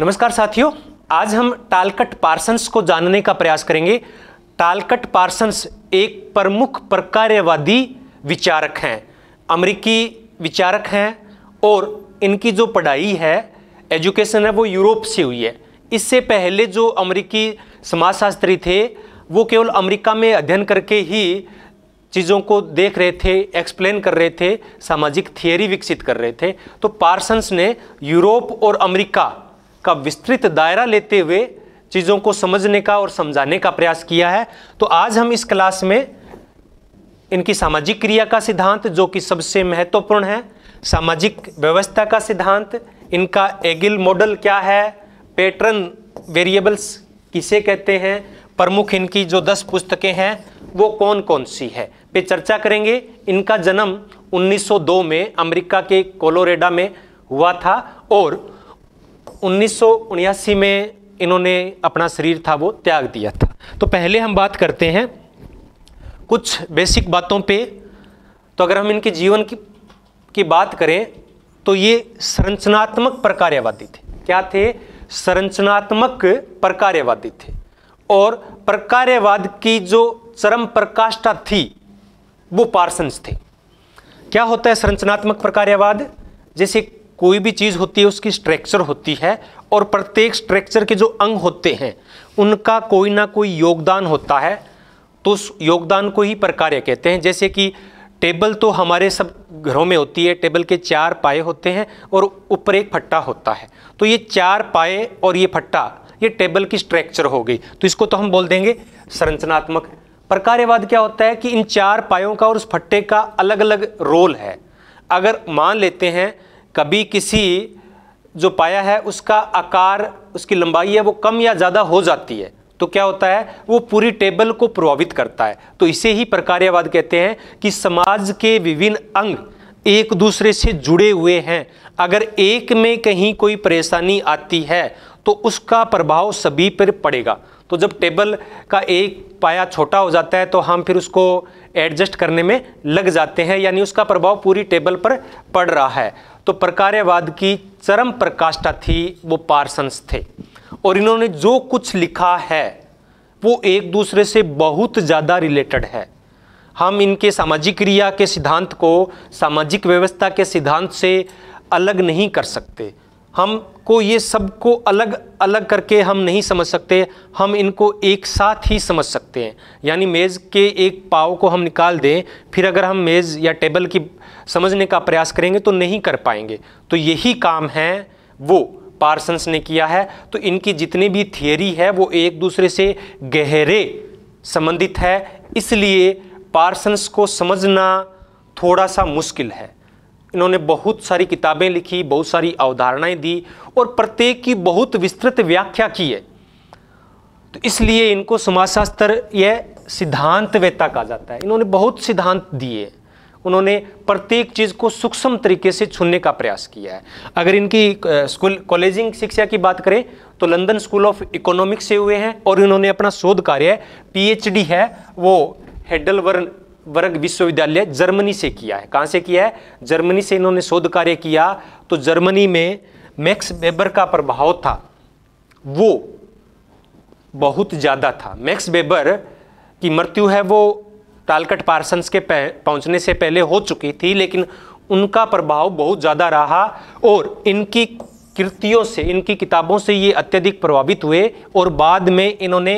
नमस्कार साथियों आज हम टालकट पार्सन्स को जानने का प्रयास करेंगे टालकट पार्सन्स एक प्रमुख प्रकार्यवादी विचारक हैं अमेरिकी विचारक हैं और इनकी जो पढ़ाई है एजुकेशन है वो यूरोप से हुई है इससे पहले जो अमेरिकी समाजशास्त्री थे वो केवल अमेरिका में अध्ययन करके ही चीज़ों को देख रहे थे एक्सप्लेन कर रहे थे सामाजिक थियोरी विकसित कर रहे थे तो पार्सन्स ने यूरोप और अमेरिका का विस्तृत दायरा लेते हुए चीज़ों को समझने का और समझाने का प्रयास किया है तो आज हम इस क्लास में इनकी सामाजिक क्रिया का सिद्धांत जो कि सबसे महत्वपूर्ण है सामाजिक व्यवस्था का सिद्धांत इनका एगिल मॉडल क्या है पैटर्न वेरिएबल्स किसे कहते हैं प्रमुख इनकी जो दस पुस्तकें हैं वो कौन कौन सी है पे चर्चा करेंगे इनका जन्म 1902 में अमेरिका के कोलोरेडा में हुआ था और उन्नीस में इन्होंने अपना शरीर था वो त्याग दिया था तो पहले हम बात करते हैं कुछ बेसिक बातों पे तो अगर हम इनके जीवन की की बात करें तो ये संरचनात्मक प्रकार्यवादी थे क्या थे संरचनात्मक प्रकार्यवादी थे और प्रकार्यवाद की जो चरम प्रकाष्ठा थी वो पार्सन्स थे क्या होता है संरचनात्मक प्रकार्यवाद जैसे कोई भी चीज़ होती है उसकी स्ट्रक्चर होती है और प्रत्येक स्ट्रक्चर के जो अंग होते हैं उनका कोई ना कोई योगदान होता है तो उस योगदान को ही प्रकार्य कहते हैं जैसे कि टेबल तो हमारे सब घरों में होती है टेबल के चार पाए होते हैं और ऊपर एक फट्टा होता है तो ये चार पाए और ये फट्टा ये टेबल की स्ट्रक्चर हो गई तो इसको तो हम बोल देंगे संरचनात्मक प्रकार्यवाद क्या होता है कि इन चार पायों का और उस फट्टे का अलग अलग रोल है अगर मान लेते हैं कभी किसी जो पाया है उसका आकार उसकी लंबाई है वो कम या ज़्यादा हो जाती है तो क्या होता है वो पूरी टेबल को प्रभावित करता है तो इसे ही प्रकार्यवाद कहते हैं कि समाज के विभिन्न अंग एक दूसरे से जुड़े हुए हैं अगर एक में कहीं कोई परेशानी आती है तो उसका प्रभाव सभी पर पड़ेगा तो जब टेबल का एक पाया छोटा हो जाता है तो हम फिर उसको एडजस्ट करने में लग जाते हैं यानी उसका प्रभाव पूरी टेबल पर पड़ रहा है तो प्रकार्यवाद की चरम प्रकाष्ठा थी वो पार्सन्स थे और इन्होंने जो कुछ लिखा है वो एक दूसरे से बहुत ज़्यादा रिलेटेड है हम इनके सामाजिक क्रिया के सिद्धांत को सामाजिक व्यवस्था के सिद्धांत से अलग नहीं कर सकते हम को ये सबको अलग अलग करके हम नहीं समझ सकते हम इनको एक साथ ही समझ सकते हैं यानी मेज़ के एक पाव को हम निकाल दें फिर अगर हम मेज़ या टेबल की समझने का प्रयास करेंगे तो नहीं कर पाएंगे तो यही काम है वो पार्सन्स ने किया है तो इनकी जितनी भी थियोरी है वो एक दूसरे से गहरे संबंधित है इसलिए पार्सन्स को समझना थोड़ा सा मुश्किल है इन्होंने बहुत सारी किताबें लिखी बहुत सारी अवधारणाएं दी और प्रत्येक की बहुत विस्तृत व्याख्या की है तो इसलिए इनको समाजशास्त्र यह सिद्धांत वेता कहा जाता है इन्होंने बहुत सिद्धांत दिए उन्होंने प्रत्येक चीज़ को सूक्ष्म तरीके से छूने का प्रयास किया है अगर इनकी स्कूल कॉलेजिंग शिक्षा की बात करें तो लंदन स्कूल ऑफ इकोनॉमिक्स से हुए हैं और इन्होंने अपना शोध कार्य पीएचडी है वो हेडलवर्न वर्ग विश्वविद्यालय जर्मनी से किया है कहाँ से किया है जर्मनी से इन्होंने शोध कार्य किया तो जर्मनी में मैक्स वेबर का प्रभाव था वो बहुत ज़्यादा था मैक्स वेबर की मृत्यु है वो टालकट पार्सन्स के पहुंचने से पहले हो चुकी थी लेकिन उनका प्रभाव बहुत ज़्यादा रहा और इनकी कृतियों से इनकी किताबों से ये अत्यधिक प्रभावित हुए और बाद में इन्होंने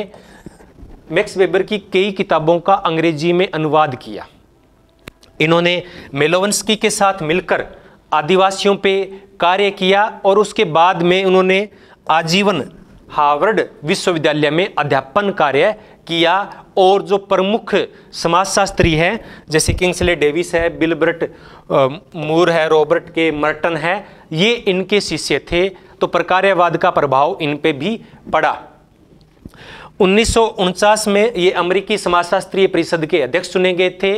मैक्स वेबर की कई किताबों का अंग्रेजी में अनुवाद किया इन्होंने मेलोवंस्की के साथ मिलकर आदिवासियों पे कार्य किया और उसके बाद में उन्होंने आजीवन हार्वर्ड विश्वविद्यालय में अध्यापन कार्य किया और जो प्रमुख समाजशास्त्री हैं जैसे किंग्सले डेविस है बिलबर्ट मूर है रॉबर्ट के मर्टन है ये इनके शिष्य थे तो प्रकार्यवाद का प्रभाव इन पे भी पड़ा उन्नीस में ये अमेरिकी समाजशास्त्रीय परिषद के अध्यक्ष चुने गए थे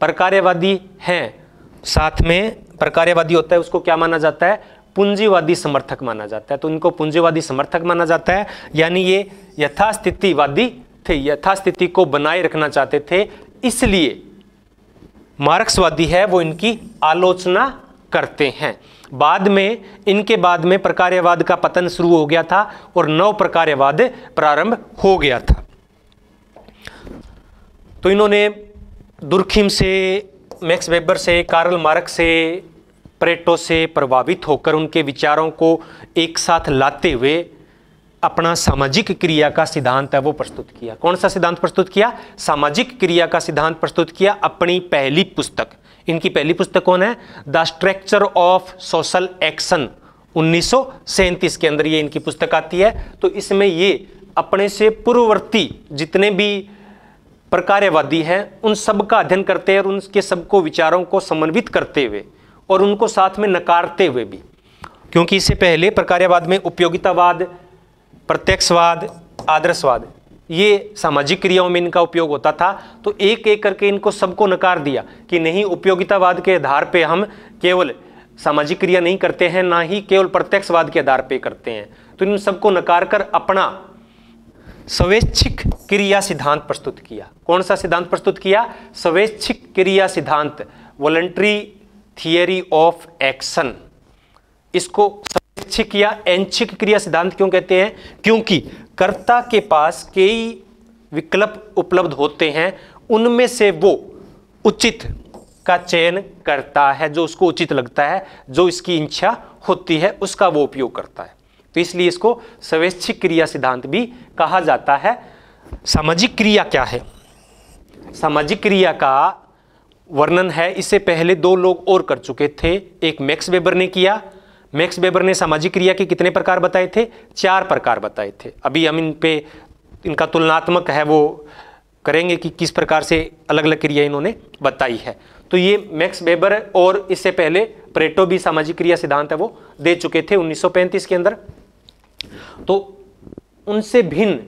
प्रकार्यवादी हैं साथ में प्रकार्यवादी होता है उसको क्या माना जाता है पूंजीवादी समर्थक माना जाता है तो इनको पूंजीवादी समर्थक माना जाता है यानी ये यथास्थितिवादी थे यथास्थिति को बनाए रखना चाहते थे इसलिए मार्क्सवादी है वो इनकी आलोचना करते हैं बाद में इनके बाद में प्रकार्यवाद का पतन शुरू हो गया था और नव प्रकार्यवाद प्रारंभ हो गया था तो इन्होंने दुर्खिम से मैक्स वेबर से कार्ल मार्क से प्रेटो से प्रभावित होकर उनके विचारों को एक साथ लाते हुए अपना सामाजिक क्रिया का सिद्धांत है वो प्रस्तुत किया कौन सा सिद्धांत प्रस्तुत किया सामाजिक क्रिया का सिद्धांत प्रस्तुत किया अपनी पहली पुस्तक इनकी पहली पुस्तक कौन है the structure of social action उन्नीस के अंदर ये इनकी पुस्तक आती है तो इसमें ये अपने से पूर्ववर्ती जितने भी प्रकार्यवादी हैं उन सब का अध्ययन करते हैं और उनके सबको विचारों को समन्वित करते हुए और उनको साथ में नकारते हुए भी क्योंकि इससे पहले प्रकार्यवाद में उपयोगितावाद प्रत्यक्षवाद आदर्शवाद ये सामाजिक क्रियाओं में इनका उपयोग होता था तो एक एक करके इनको सबको नकार दिया कि नहीं उपयोगितावाद के आधार पे हम केवल सामाजिक क्रिया नहीं करते हैं ना ही केवल प्रत्यक्षवाद के आधार पे करते हैं तो इन सबको नकार कर अपना स्वैच्छिक क्रिया सिद्धांत प्रस्तुत किया कौन सा सिद्धांत प्रस्तुत किया स्वैच्छिक क्रिया सिद्धांत वॉलंट्री थियरी ऑफ एक्शन इसको यादृच्छिक या ऐच्छिक क्रिया सिद्धांत क्यों कहते हैं क्योंकि कर्ता के पास कई विकल्प उपलब्ध होते हैं उनमें से वो उचित का चयन करता है जो उसको उचित लगता है जो इसकी इच्छा होती है उसका वो उपयोग करता है तो इसलिए इसको स्वैच्छिक क्रिया सिद्धांत भी कहा जाता है सामाजिक क्रिया क्या है सामाजिक क्रिया का वर्णन है इससे पहले दो लोग और कर चुके थे एक मैक्स वेबर ने किया मैक्स बेबर ने सामाजिक क्रिया के कितने प्रकार बताए थे चार प्रकार बताए थे अभी हम इन पे इनका तुलनात्मक है वो करेंगे कि किस प्रकार से अलग अलग क्रिया इन्होंने बताई है तो ये मैक्स बेबर और इससे पहले प्रेटो भी सामाजिक क्रिया सिद्धांत है वो दे चुके थे 1935 के अंदर तो उनसे भिन्न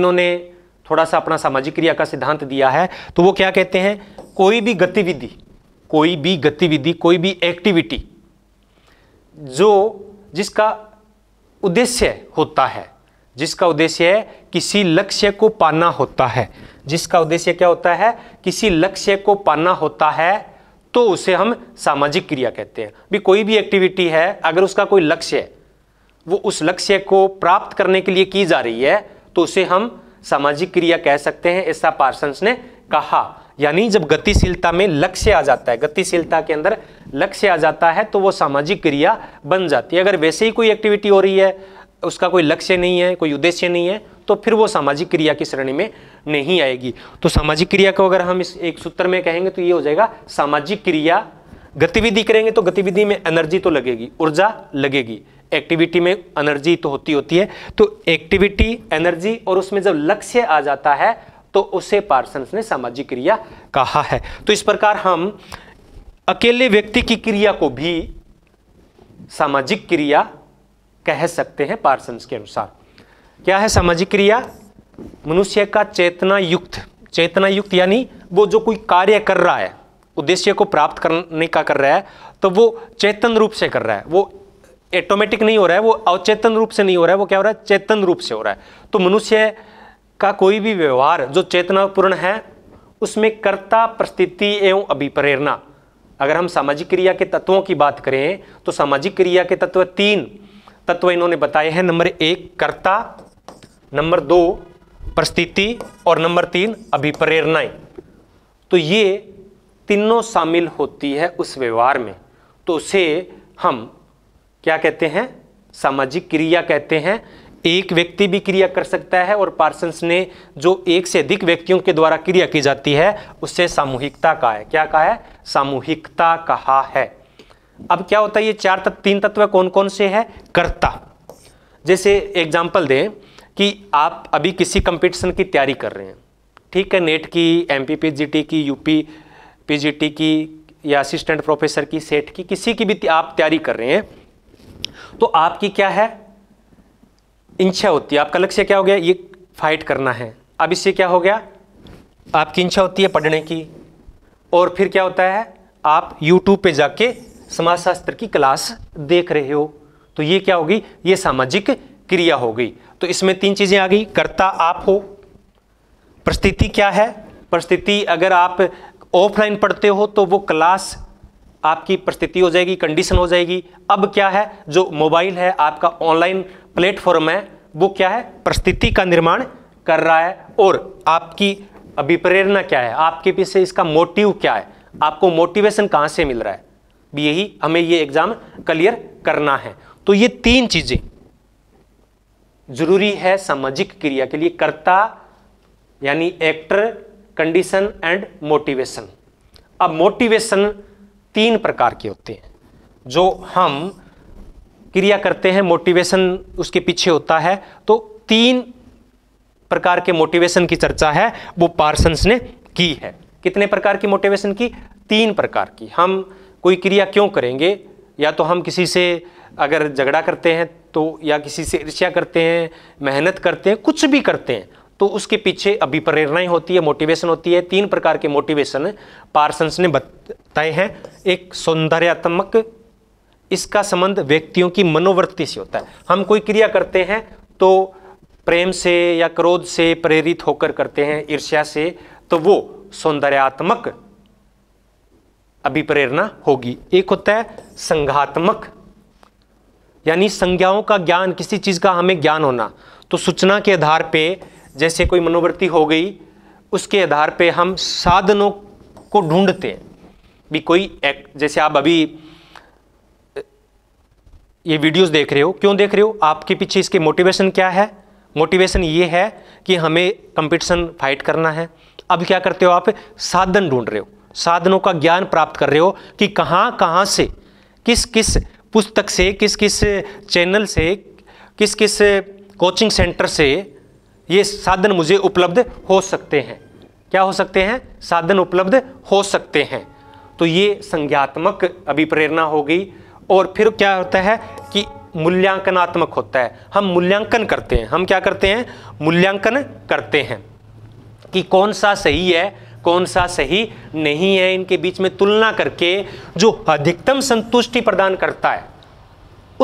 इन्होंने थोड़ा सा अपना सामाजिक क्रिया का सिद्धांत दिया है तो वो क्या कहते हैं कोई भी गतिविधि कोई भी गतिविधि कोई भी एक्टिविटी जो जिसका उद्देश्य होता है जिसका उद्देश्य है किसी लक्ष्य को पाना होता है जिसका उद्देश्य क्या होता है किसी लक्ष्य को पाना होता है तो उसे हम सामाजिक क्रिया कहते हैं भी कोई भी एक्टिविटी है अगर उसका कोई लक्ष्य है वो उस लक्ष्य को प्राप्त करने के लिए की जा रही है तो उसे हम सामाजिक क्रिया कह सकते हैं ऐसा पार्सन्स ने कहा यानी जब गतिशीलता में लक्ष्य आ जाता है गतिशीलता के अंदर लक्ष्य आ जाता है तो वो सामाजिक क्रिया बन जाती है अगर वैसे ही कोई एक्टिविटी हो रही है उसका कोई लक्ष्य नहीं है कोई उद्देश्य नहीं है तो फिर वो सामाजिक क्रिया की श्रेणी में नहीं आएगी तो सामाजिक क्रिया को अगर हम इस एक सूत्र में कहेंगे तो ये हो जाएगा सामाजिक क्रिया गतिविधि करेंगे तो गतिविधि में एनर्जी तो लगेगी ऊर्जा लगेगी एक्टिविटी में एनर्जी तो होती होती है तो एक्टिविटी एनर्जी और उसमें जब लक्ष्य आ जाता है तो उसे पार्सन्स ने सामाजिक क्रिया कहा है तो इस प्रकार हम अकेले व्यक्ति की क्रिया को भी सामाजिक क्रिया कह सकते हैं पार्सन्स के अनुसार क्या है सामाजिक क्रिया मनुष्य का चेतना युक्त चेतना युक्त यानी वो जो कोई कार्य कर रहा है उद्देश्य को प्राप्त करने का कर रहा है तो वो चेतन रूप से कर रहा है वो एटोमेटिक नहीं हो रहा है वो अवचेतन रूप से नहीं हो रहा है वो क्या हो रहा है चेतन रूप से हो रहा है तो मनुष्य का कोई भी व्यवहार जो चेतनापूर्ण है उसमें कर्ता प्रस्थिति एवं अभिप्रेरणा अगर हम सामाजिक क्रिया के तत्वों की बात करें तो सामाजिक क्रिया के तत्व तीन तत्व इन्होंने बताए हैं नंबर एक कर्ता नंबर दो परिस्थिति और नंबर तीन अभिप्रेरणाएं तो ये तीनों शामिल होती है उस व्यवहार में तो उसे हम क्या कहते हैं सामाजिक क्रिया कहते हैं एक व्यक्ति भी क्रिया कर सकता है और पार्सन्स ने जो एक से अधिक व्यक्तियों के द्वारा क्रिया की जाती है उससे सामूहिकता कहा है क्या कहा है सामूहिकता कहा है अब क्या होता है ये चार तत्व तीन तत्व कौन कौन से है कर्ता जैसे एग्जाम्पल दें कि आप अभी किसी कंपटीशन की तैयारी कर रहे हैं ठीक है नेट की एम पी की यूपी पी की या असिस्टेंट प्रोफेसर की सेट की किसी की भी आप तैयारी कर रहे हैं तो आपकी क्या है इच्छा होती है आपका लक्ष्य क्या हो गया ये फाइट करना है अब इससे क्या हो गया आपकी इच्छा होती है पढ़ने की और फिर क्या होता है आप यूट्यूब पे जाके समाजशास्त्र की क्लास देख रहे हो तो ये क्या होगी ये सामाजिक क्रिया हो गई तो इसमें तीन चीज़ें आ गई कर्ता आप हो परिस्थिति क्या है परिस्थिति अगर आप ऑफलाइन पढ़ते हो तो वो क्लास आपकी परिस्थिति हो जाएगी कंडीशन हो जाएगी अब क्या है जो मोबाइल है आपका ऑनलाइन प्लेटफॉर्म है वो क्या है परिस्थिति का निर्माण कर रहा है और आपकी अभिप्रेरणा क्या है आपके पीछे इसका मोटिव क्या है आपको मोटिवेशन कहाँ से मिल रहा है यही हमें ये एग्जाम क्लियर करना है तो ये तीन चीजें जरूरी है सामाजिक क्रिया के लिए कर्ता यानी एक्टर कंडीशन एंड मोटिवेशन अब मोटिवेशन तीन प्रकार के होते हैं जो हम क्रिया करते हैं मोटिवेशन उसके पीछे होता है तो तीन प्रकार के मोटिवेशन की चर्चा है वो पार्सन्स ने की है कितने प्रकार की मोटिवेशन की तीन प्रकार की हम कोई क्रिया क्यों करेंगे या तो हम किसी से अगर झगड़ा करते हैं तो या किसी से ईर्ष्या करते हैं मेहनत करते हैं कुछ भी करते हैं तो उसके पीछे अभिप्रेरणाएं होती है मोटिवेशन होती है तीन प्रकार के मोटिवेशन पार्सन्स ने बताए हैं एक सौंदर्यात्मक इसका संबंध व्यक्तियों की मनोवृत्ति से होता है हम कोई क्रिया करते हैं तो प्रेम से या क्रोध से प्रेरित होकर करते हैं ईर्ष्या से तो वो सौंदर्यात्मक अभिप्रेरणा होगी एक होता है संघात्मक यानी संज्ञाओं का ज्ञान किसी चीज़ का हमें ज्ञान होना तो सूचना के आधार पे जैसे कोई मनोवृत्ति हो गई उसके आधार पे हम साधनों को ढूंढते हैं भी कोई एक जैसे आप अभी ये वीडियोस देख रहे हो क्यों देख रहे हो आपके पीछे इसके मोटिवेशन क्या है मोटिवेशन ये है कि हमें कंपटीशन फाइट करना है अब क्या करते हो आप साधन ढूंढ रहे हो साधनों का ज्ञान प्राप्त कर रहे हो कि कहाँ कहाँ से किस किस पुस्तक से किस किस चैनल से किस किस कोचिंग सेंटर से ये साधन मुझे उपलब्ध हो सकते हैं क्या हो सकते हैं साधन उपलब्ध हो सकते हैं तो ये संज्ञात्मक अभिप्रेरणा हो गई और फिर क्या होता है कि मूल्यांकनात्मक होता है हम मूल्यांकन करते हैं हम क्या करते हैं मूल्यांकन करते हैं कि कौन सा सही है कौन सा सही नहीं है इनके बीच में तुलना करके जो अधिकतम संतुष्टि प्रदान करता है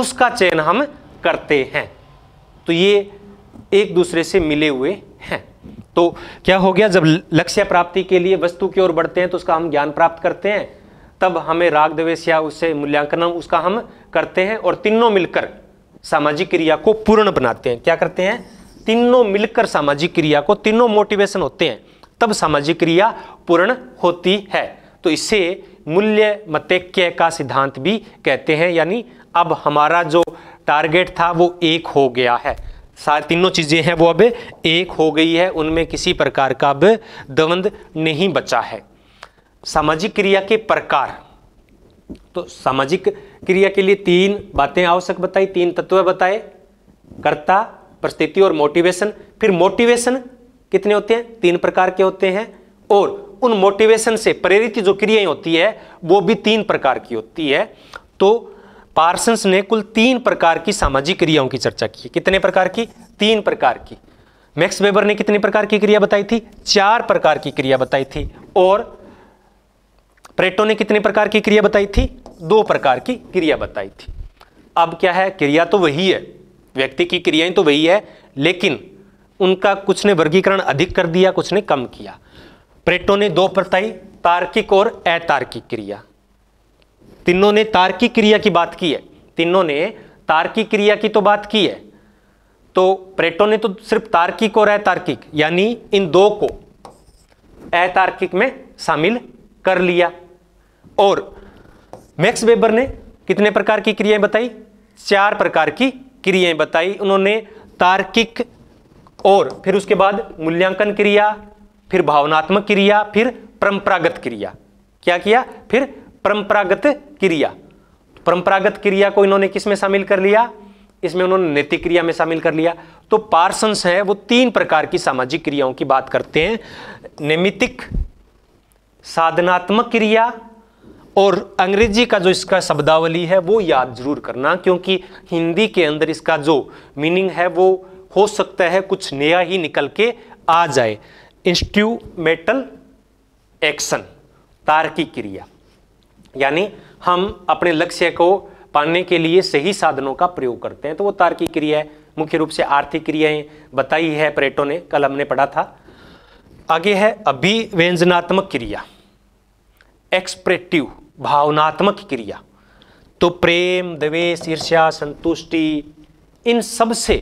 उसका चयन हम करते हैं तो ये एक दूसरे से मिले हुए हैं तो क्या हो गया जब लक्ष्य प्राप्ति के लिए वस्तु की ओर बढ़ते हैं तो उसका हम ज्ञान प्राप्त करते हैं तब हमें राग द्वेष या उससे मूल्यांकन उसका हम करते हैं और तीनों मिलकर सामाजिक क्रिया को पूर्ण बनाते हैं क्या करते हैं तीनों मिलकर सामाजिक क्रिया को तीनों मोटिवेशन होते हैं तब सामाजिक क्रिया पूर्ण होती है तो इसे मूल्य मतैक्य का सिद्धांत भी कहते हैं यानी अब हमारा जो टारगेट था वो एक हो गया है सारी तीनों चीज़ें हैं वो अब एक हो गई है उनमें किसी प्रकार का अब द्वंद्व नहीं बचा है सामाजिक क्रिया के प्रकार तो सामाजिक क्रिया के लिए तीन बातें आवश्यक बताई तीन तत्व बताए कर्ता परिस्थिति और मोटिवेशन फिर मोटिवेशन कितने होते हैं तीन प्रकार के होते हैं और उन मोटिवेशन से प्रेरित जो क्रियाएं होती है वो भी तीन प्रकार की होती है तो पार्सन्स ने कुल तीन प्रकार की सामाजिक क्रियाओं की चर्चा की कितने प्रकार की तीन प्रकार की मैक्स वेबर ने कितने प्रकार की क्रिया बताई थी चार प्रकार की क्रिया बताई थी और प्रेटो ने कितने प्रकार की क्रिया बताई थी दो प्रकार की क्रिया बताई थी अब क्या है क्रिया तो वही है व्यक्ति की क्रियाएं तो वही है लेकिन उनका कुछ ने वर्गीकरण अधिक कर दिया कुछ ने कम किया प्रेटो ने दो बताई तार्किक और अतार्किक क्रिया तीनों ने तार्किक क्रिया की बात की है तीनों ने तार्किक क्रिया की तो बात की है तो प्रेटो ने तो सिर्फ तार्किक और अतार्किक यानी इन दो को अतार्किक में शामिल कर लिया और मैक्स वेबर ने कितने प्रकार की क्रियाएं बताई चार प्रकार की क्रियाएं बताई उन्होंने तार्किक और फिर उसके बाद मूल्यांकन क्रिया फिर भावनात्मक क्रिया फिर परंपरागत क्रिया क्या किया फिर परंपरागत क्रिया परंपरागत क्रिया को इन्होंने किस में शामिल कर लिया इसमें उन्होंने नैतिक क्रिया में शामिल कर लिया तो पार्सन्स है वो तीन प्रकार की सामाजिक क्रियाओं की बात करते हैं नैमितिक साधनात्मक क्रिया और अंग्रेजी का जो इसका शब्दावली है वो याद जरूर करना क्योंकि हिंदी के अंदर इसका जो मीनिंग है वो हो सकता है कुछ नया ही निकल के आ जाए इंस्ट्रूमेंटल एक्शन तार्किक क्रिया यानी हम अपने लक्ष्य को पाने के लिए सही साधनों का प्रयोग करते हैं तो वो तार्किक क्रिया है मुख्य रूप से आर्थिक क्रियाएं बताई है पर्यटो ने कल हमने पढ़ा था आगे है अभिव्यंजनात्मक क्रिया एक्सप्रेटिव भावनात्मक क्रिया तो प्रेम द्वेष ईर्ष्या संतुष्टि इन सब से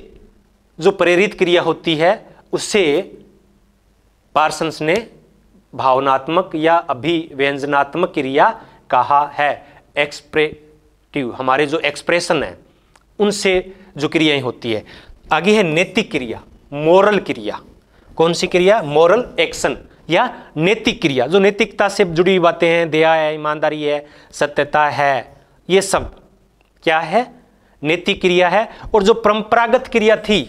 जो प्रेरित क्रिया होती है उससे पार्सन्स ने भावनात्मक या अभिव्यंजनात्मक क्रिया कहा है एक्सप्रेटिव हमारे जो एक्सप्रेशन है उनसे जो क्रियाएं होती है आगे है नैतिक क्रिया मॉरल क्रिया कौन सी क्रिया मॉरल एक्शन या नैतिक क्रिया जो नैतिकता से जुड़ी हुई बातें हैं दया है ईमानदारी है सत्यता है ये सब क्या है नैतिक क्रिया है और जो परंपरागत क्रिया थी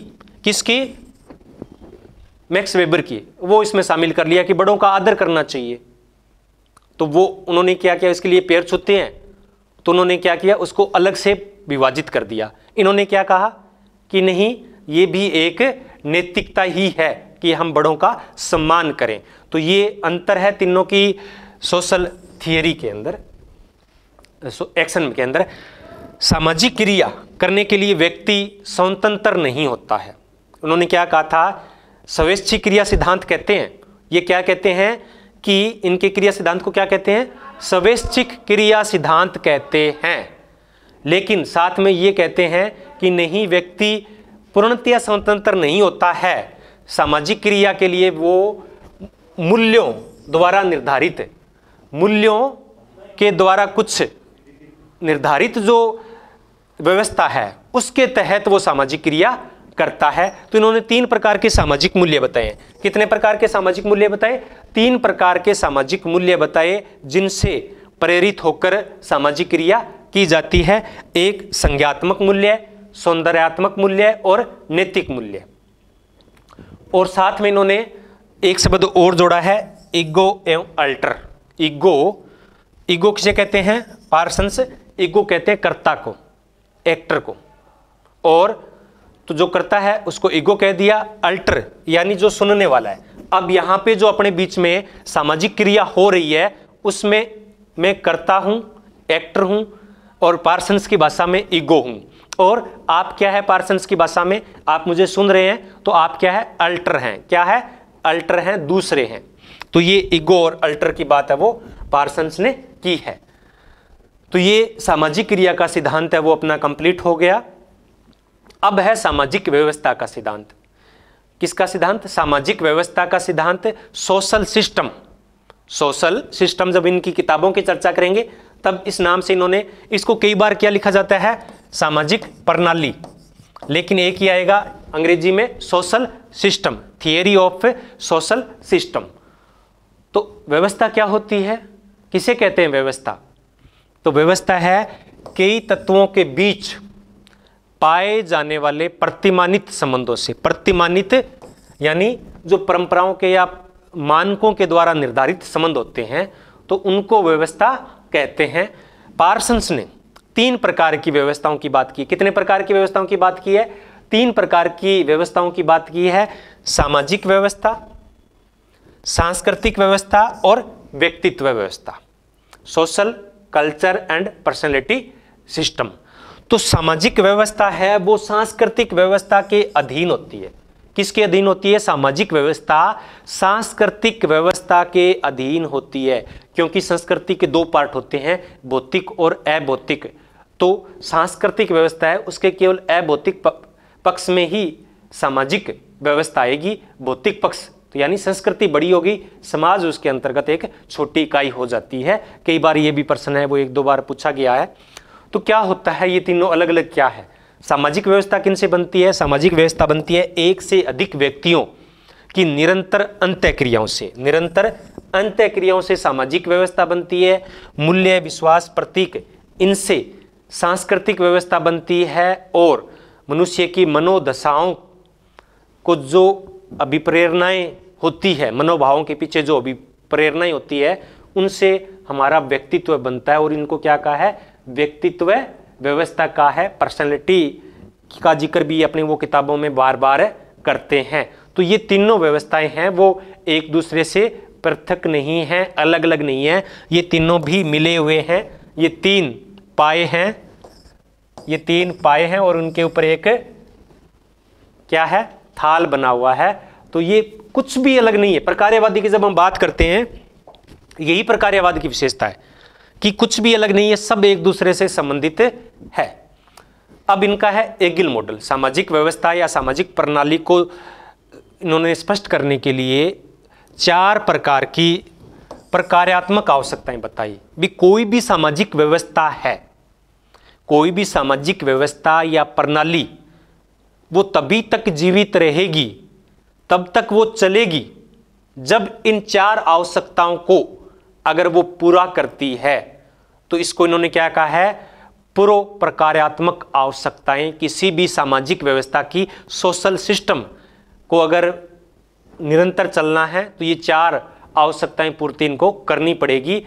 किसकी मैक्स वेबर की वो इसमें शामिल कर लिया कि बड़ों का आदर करना चाहिए तो वो उन्होंने क्या किया इसके लिए पैर छूते हैं तो उन्होंने क्या किया उसको अलग से विभाजित कर दिया इन्होंने क्या कहा कि नहीं ये भी एक नैतिकता ही है कि हम बड़ों का सम्मान करें तो ये अंतर है तीनों की सोशल थियरी के अंदर एक्शन के अंदर सामाजिक क्रिया करने के लिए व्यक्ति स्वतंत्र नहीं होता है उन्होंने क्या कहा था स्वेच्छी क्रिया सिद्धांत कहते हैं ये क्या कहते हैं कि इनके क्रिया सिद्धांत को क्या कहते हैं स्वेच्छिक क्रिया सिद्धांत कहते हैं लेकिन साथ में ये कहते हैं कि नहीं व्यक्ति पूर्णतया स्वतंत्र नहीं होता है सामाजिक क्रिया के लिए वो मूल्यों द्वारा निर्धारित है मूल्यों के द्वारा कुछ निर्धारित जो व्यवस्था है उसके तहत वो सामाजिक क्रिया करता है तो इन्होंने तीन प्रकार के सामाजिक मूल्य बताए कितने प्रकार के सामाजिक मूल्य बताए तीन प्रकार के सामाजिक मूल्य बताए जिनसे प्रेरित होकर सामाजिक क्रिया की जाती है एक संज्ञात्मक मूल्य सौंदर्यात्मक मूल्य और नैतिक मूल्य और साथ में इन्होंने एक शब्द और जोड़ा है ईगो एवं अल्टर ईगो ईगो किसे कहते हैं पार्सन्स ईगो कहते हैं कर्ता को एक्टर को और तो जो करता है उसको ईगो कह दिया अल्टर यानी जो सुनने वाला है अब यहाँ पे जो अपने बीच में सामाजिक क्रिया हो रही है उसमें मैं करता हूँ एक्टर हूँ और पार्सन्स की भाषा में ईगो हूँ और आप क्या है पार्सन्स की भाषा में आप मुझे सुन रहे हैं तो आप क्या है अल्टर हैं क्या है अल्टर हैं दूसरे हैं तो ये इगो और अल्टर की बात है वो पार्सन्स ने की है तो ये सामाजिक क्रिया का सिद्धांत है वो अपना कंप्लीट हो गया अब है सामाजिक व्यवस्था का सिद्धांत किसका सिद्धांत सामाजिक व्यवस्था का सिद्धांत सोशल सिस्टम सोशल सिस्टम जब इनकी किताबों की चर्चा करेंगे तब इस नाम से इन्होंने इसको कई बार क्या लिखा जाता है सामाजिक प्रणाली लेकिन एक ही आएगा अंग्रेजी में social system theory of social system तो व्यवस्था क्या होती है किसे कहते हैं व्यवस्था तो व्यवस्था है कई तत्वों के बीच पाए जाने वाले प्रतिमानित संबंधों से प्रतिमानित यानी जो परंपराओं के या मानकों के द्वारा निर्धारित संबंध होते हैं तो उनको व्यवस्था कहते हैं पार्सन्स ने तीन प्रकार की व्यवस्थाओं की बात की कितने प्रकार की व्यवस्थाओं की बात की है तीन प्रकार की व्यवस्थाओं की बात की है सामाजिक व्यवस्था सांस्कृतिक व्यवस्था और व्यक्तित्व व्यवस्था social culture and personality system तो सामाजिक व्यवस्था है वो सांस्कृतिक व्यवस्था के अधीन होती है किसके अधीन होती है सामाजिक व्यवस्था सांस्कृतिक व्यवस्था के अधीन होती है क्योंकि संस्कृति के दो पार्ट होते हैं भौतिक और अभौतिक तो सांस्कृतिक व्यवस्था है उसके केवल अभौतिक पक्ष में ही सामाजिक व्यवस्था आएगी भौतिक पक्ष तो यानी संस्कृति बड़ी होगी समाज उसके अंतर्गत एक छोटी इकाई हो जाती है कई बार ये भी प्रश्न है वो एक दो बार पूछा गया है तो क्या होता है ये तीनों अलग अलग क्या है सामाजिक व्यवस्था किन से बनती है सामाजिक व्यवस्था बनती है एक से अधिक व्यक्तियों की निरंतर अंत्य क्रियाओं से निरंतर अंत्य क्रियाओं से सामाजिक व्यवस्था बनती है मूल्य विश्वास प्रतीक इनसे सांस्कृतिक व्यवस्था बनती है और मनुष्य की मनोदशाओं को जो अभिप्रेरणाएँ होती है मनोभावों के पीछे जो अभिप्रेरणाएँ होती है उनसे हमारा व्यक्तित्व बनता है और इनको क्या कहा है व्यक्तित्व व्यवस्था का है पर्सनैलिटी का जिक्र भी अपने वो किताबों में बार बार करते हैं तो ये तीनों व्यवस्थाएं हैं वो एक दूसरे से पृथक नहीं हैं अलग अलग नहीं हैं ये तीनों भी मिले हुए हैं ये तीन पाए हैं ये तीन पाए हैं और उनके ऊपर एक क्या है थाल बना हुआ है तो ये कुछ भी अलग नहीं है प्रकार्यवादी की जब हम बात करते हैं यही प्रकार्यवाद की विशेषता है कि कुछ भी अलग नहीं है सब एक दूसरे से संबंधित है अब इनका है एगिल मॉडल सामाजिक व्यवस्था या सामाजिक प्रणाली को इन्होंने स्पष्ट करने के लिए चार प्रकार की प्रकार्यात्मक आवश्यकताएं बताई भी कोई भी सामाजिक व्यवस्था है कोई भी सामाजिक व्यवस्था या प्रणाली वो तभी तक जीवित रहेगी तब तक वो चलेगी जब इन चार आवश्यकताओं को अगर वो पूरा करती है तो इसको इन्होंने क्या कहा है पूर्व प्रकार्यात्मक आवश्यकताएं किसी भी सामाजिक व्यवस्था की सोशल सिस्टम को अगर निरंतर चलना है तो ये चार आवश्यकताएं पूर्ति इनको करनी पड़ेगी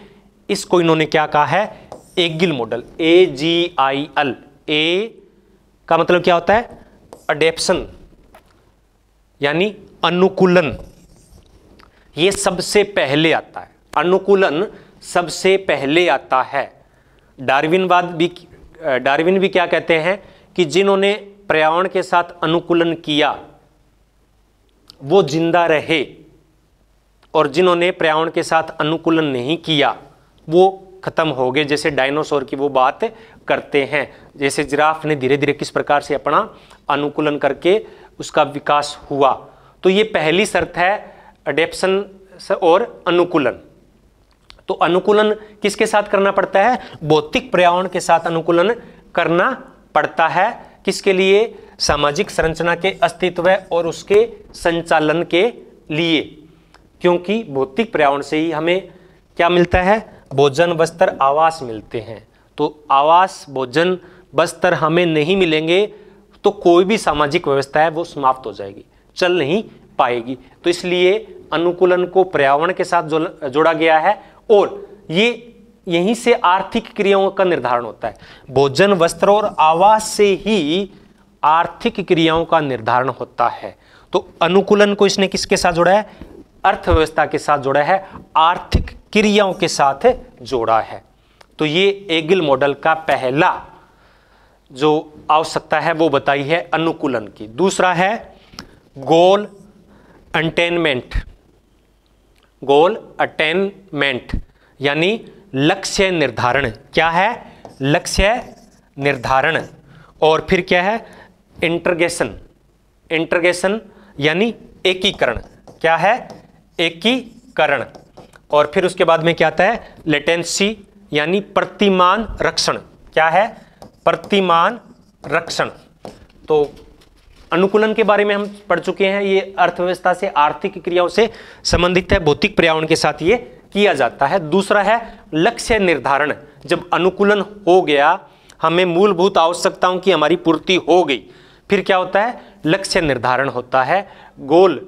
इसको इन्होंने क्या कहा है AGIL model A G I L A का मतलब क्या होता है अडेप्शन यानी अनुकूलन ये सबसे पहले आता है अनुकूलन सबसे पहले आता है डार्विनवाद भी डार्विन भी क्या कहते हैं कि जिन्होंने पर्यावरण के साथ अनुकूलन किया वो जिंदा रहे और जिन्होंने पर्यावरण के साथ अनुकूलन नहीं किया वो ख़त्म हो गए जैसे डायनासोर की वो बात करते हैं जैसे जिराफ ने धीरे धीरे किस प्रकार से अपना अनुकूलन करके उसका विकास हुआ तो ये पहली शर्त है अडेप्शन और अनुकूलन तो अनुकूलन किसके साथ करना पड़ता है भौतिक पर्यावरण के साथ अनुकूलन करना पड़ता है किसके लिए सामाजिक संरचना के अस्तित्व और उसके संचालन के लिए क्योंकि भौतिक पर्यावरण से ही हमें क्या मिलता है भोजन वस्त्र आवास मिलते हैं तो आवास भोजन वस्त्र हमें नहीं मिलेंगे तो कोई भी सामाजिक व्यवस्था है वो समाप्त हो जाएगी चल नहीं पाएगी तो इसलिए अनुकूलन को पर्यावरण के साथ जोड़ा गया है और ये यहीं से आर्थिक क्रियाओं का निर्धारण होता है भोजन वस्त्र और आवास से ही आर्थिक क्रियाओं का निर्धारण होता है तो अनुकूलन को इसने किसके साथ जोड़ा है अर्थव्यवस्था के साथ जोड़ा है आर्थिक क्रियाओं के साथ जोड़ा है तो ये एगिल मॉडल का पहला जो आवश्यकता है वो बताई है अनुकूलन की दूसरा है गोल अटेनमेंट गोल अटेनमेंट यानी लक्ष्य निर्धारण क्या है लक्ष्य निर्धारण और फिर क्या है इंटरगेशन इंटरगेशन यानी एकीकरण क्या है एकीकरण और फिर उसके बाद में क्या आता है लेटेंसी यानी प्रतिमान रक्षण क्या है प्रतिमान रक्षण तो अनुकूलन के बारे में हम पढ़ चुके हैं ये अर्थव्यवस्था से आर्थिक क्रियाओं से संबंधित है भौतिक पर्यावरण के साथ ये किया जाता है दूसरा है लक्ष्य निर्धारण जब अनुकूलन हो गया हमें मूलभूत आवश्यकताओं की हमारी पूर्ति हो गई फिर क्या होता है लक्ष्य निर्धारण होता है गोल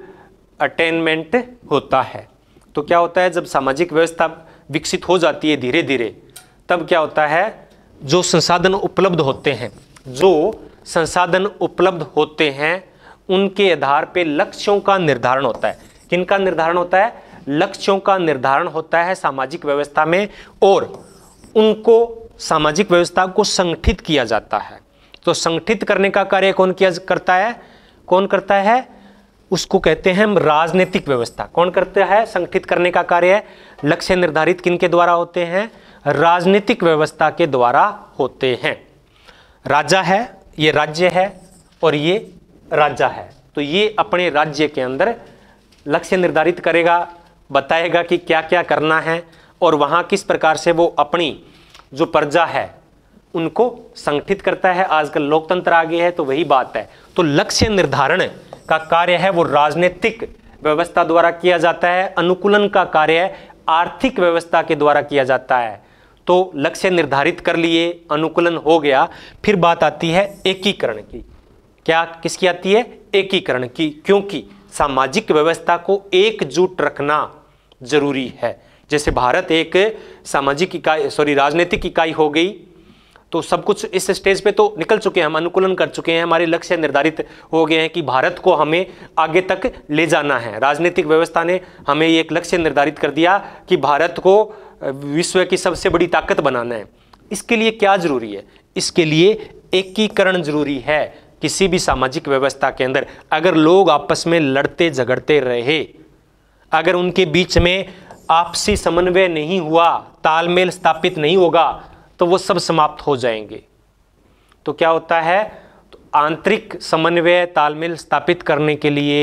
अटेनमेंट होता है तो क्या होता है जब सामाजिक व्यवस्था विकसित हो जाती है धीरे धीरे तब क्या होता है जो संसाधन उपलब्ध होते हैं जो संसाधन उपलब्ध होते हैं उनके आधार पे लक्ष्यों का निर्धारण होता है किनका निर्धारण होता है लक्ष्यों का निर्धारण होता है सामाजिक व्यवस्था में और उनको सामाजिक व्यवस्था को संगठित किया जाता है तो संगठित करने का कार्य कौन किया करता है कौन करता है उसको कहते हैं हम राजनीतिक व्यवस्था कौन करता है संगठित करने का कार्य लक्ष्य निर्धारित किन के द्वारा होते हैं राजनीतिक व्यवस्था के द्वारा होते हैं राजा है ये राज्य है और ये राजा है तो ये अपने राज्य के अंदर लक्ष्य निर्धारित करेगा बताएगा कि क्या क्या करना है और वहाँ किस प्रकार से वो अपनी जो प्रजा है उनको संगठित करता है आजकल लोकतंत्र आ गया है तो वही बात है तो लक्ष्य निर्धारण का कार्य है वो राजनीतिक व्यवस्था द्वारा किया जाता है अनुकूलन का कार्य आर्थिक व्यवस्था के द्वारा किया जाता है तो लक्ष्य निर्धारित कर लिए अनुकूलन हो गया फिर बात आती है एकीकरण की क्या किसकी आती है एकीकरण की क्योंकि सामाजिक व्यवस्था को एकजुट रखना जरूरी है जैसे भारत एक सामाजिक इकाई सॉरी राजनीतिक इकाई हो गई तो सब कुछ इस स्टेज पे तो निकल चुके हैं हम अनुकूलन कर चुके हैं हमारे लक्ष्य निर्धारित हो गए हैं कि भारत को हमें आगे तक ले जाना है राजनीतिक व्यवस्था ने हमें एक लक्ष्य निर्धारित कर दिया कि भारत को विश्व की सबसे बड़ी ताकत बनाना है इसके लिए क्या ज़रूरी है इसके लिए एकीकरण ज़रूरी है किसी भी सामाजिक व्यवस्था के अंदर अगर लोग आपस में लड़ते झगड़ते रहे अगर उनके बीच में आपसी समन्वय नहीं हुआ तालमेल स्थापित नहीं होगा तो वो सब समाप्त हो जाएंगे तो क्या होता है तो आंतरिक समन्वय तालमेल स्थापित करने के लिए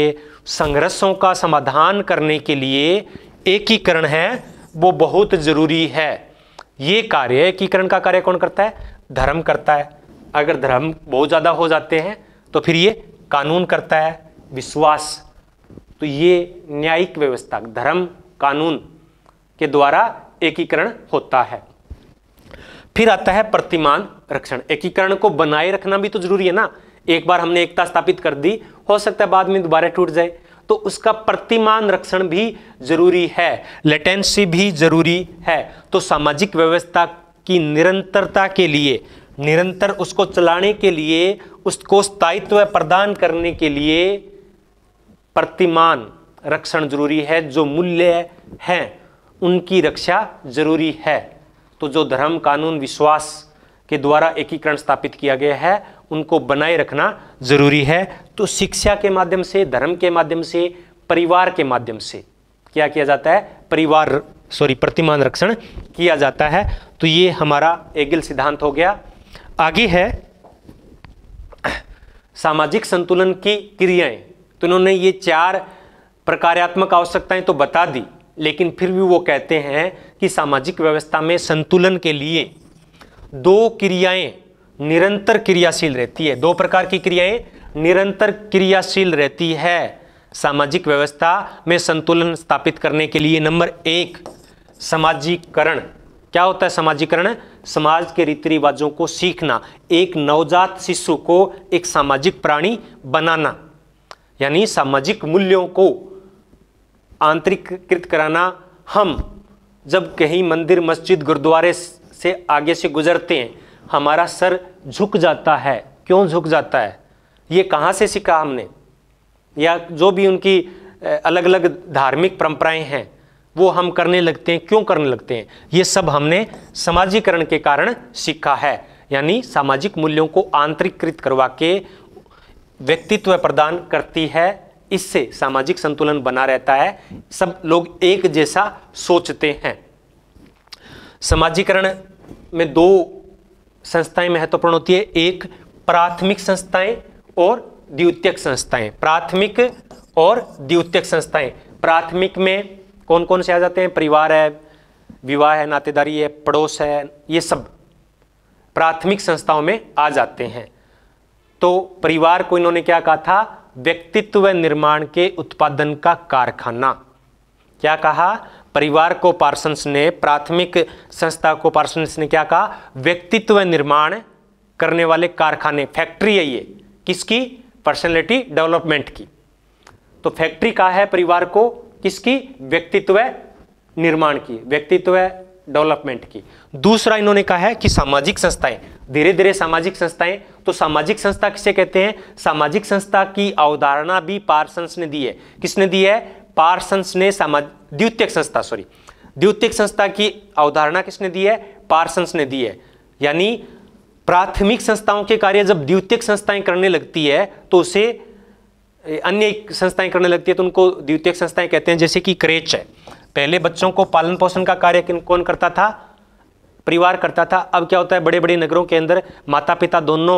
संघर्षों का समाधान करने के लिए एकीकरण है वो बहुत ज़रूरी है ये कार्य एकीकरण का कार्य कौन करता है धर्म करता है अगर धर्म बहुत ज़्यादा हो जाते हैं तो फिर ये कानून करता है विश्वास तो ये न्यायिक व्यवस्था धर्म कानून के द्वारा एकीकरण होता है फिर आता है प्रतिमान रक्षण एकीकरण को बनाए रखना भी तो जरूरी है ना एक बार हमने एकता स्थापित कर दी हो सकता है बाद में दोबारा टूट जाए तो उसका प्रतिमान रक्षण भी जरूरी है लेटेंसी भी जरूरी है तो सामाजिक व्यवस्था की निरंतरता के लिए निरंतर उसको चलाने के लिए उसको स्थायित्व प्रदान करने के लिए प्रतिमान रक्षण जरूरी है जो मूल्य हैं उनकी रक्षा जरूरी है तो जो धर्म कानून विश्वास के द्वारा एकीकरण स्थापित किया गया है उनको बनाए रखना जरूरी है तो शिक्षा के माध्यम से धर्म के माध्यम से परिवार के माध्यम से क्या किया जाता है परिवार सॉरी प्रतिमान रक्षण किया जाता है तो ये हमारा एगिल सिद्धांत हो गया आगे है सामाजिक संतुलन की क्रियाएं तो उन्होंने ये चार प्रकारात्मक आवश्यकताएं तो बता दी लेकिन फिर भी वो कहते हैं कि सामाजिक व्यवस्था में संतुलन के लिए दो क्रियाएं निरंतर क्रियाशील रहती है दो प्रकार की क्रियाएं निरंतर क्रियाशील रहती है सामाजिक व्यवस्था में संतुलन स्थापित करने के लिए नंबर एक समाजीकरण क्या होता है समाजीकरण समाज के रीति रिवाजों को सीखना एक नवजात शिशु को एक सामाजिक प्राणी बनाना यानी सामाजिक मूल्यों को आंतरिकृत कराना हम जब कहीं मंदिर मस्जिद गुरुद्वारे से आगे से गुजरते हैं हमारा सर झुक जाता है क्यों झुक जाता है ये कहाँ से सीखा हमने या जो भी उनकी अलग अलग धार्मिक परंपराएं हैं वो हम करने लगते हैं क्यों करने लगते हैं ये सब हमने समाजीकरण के कारण सीखा है यानी सामाजिक मूल्यों को आंतरिकृत करवा के व्यक्तित्व प्रदान करती है इससे सामाजिक संतुलन बना रहता है सब लोग एक जैसा सोचते हैं समाजीकरण में दो संस्थाएं महत्वपूर्ण होती है एक प्राथमिक संस्थाएं और द्वितीयक संस्थाएं प्राथमिक और द्वितीयक संस्थाएं प्राथमिक में कौन कौन से आ जाते हैं परिवार है विवाह है नातेदारी है पड़ोस है ये सब प्राथमिक संस्थाओं में आ जाते हैं तो परिवार को इन्होंने क्या कहा था व्यक्तित्व निर्माण के उत्पादन का कारखाना क्या कहा परिवार को पार्सन्स ने प्राथमिक संस्था को पार्सन्स ने क्या कहा व्यक्तित्व निर्माण करने वाले कारखाने फैक्ट्री है ये किसकी पर्सनैलिटी डेवलपमेंट की तो फैक्ट्री कहा है परिवार को किसकी व्यक्तित्व निर्माण की व्यक्तित्व डेवलपमेंट की दूसरा इन्होंने कहा है कि सामाजिक संस्थाएं धीरे धीरे सामाजिक संस्थाएं तो सामाजिक संस्था किसे कहते हैं सामाजिक संस्था की अवधारणा भी पार्सन्स ने दी है किसने दी है पार्सन्स ने सामाज द्वितीय संस्था सॉरी द्वितीय संस्था की अवधारणा किसने दी है पार्सन्स ने दी है यानी प्राथमिक संस्थाओं के कार्य जब द्वितीय संस्थाएं करने लगती है तो उसे अन्य संस्थाएं करने लगती है तो उनको द्वितीय संस्थाएं कहते हैं जैसे कि क्रेच है पहले बच्चों को पालन पोषण का कार्य कौन करता था परिवार करता था अब क्या होता है बड़े बड़े नगरों के अंदर माता पिता दोनों